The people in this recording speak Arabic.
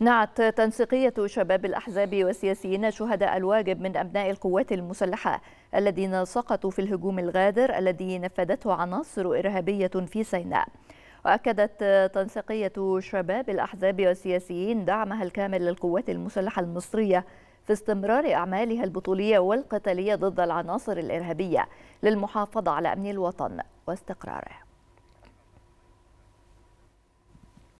نعت تنسيقية شباب الأحزاب والسياسيين شهداء الواجب من أبناء القوات المسلحة الذين سقطوا في الهجوم الغادر الذي نفذته عناصر إرهابية في سيناء وأكدت تنسيقية شباب الأحزاب والسياسيين دعمها الكامل للقوات المسلحة المصرية في استمرار أعمالها البطولية والقتالية ضد العناصر الإرهابية للمحافظة على أمن الوطن واستقراره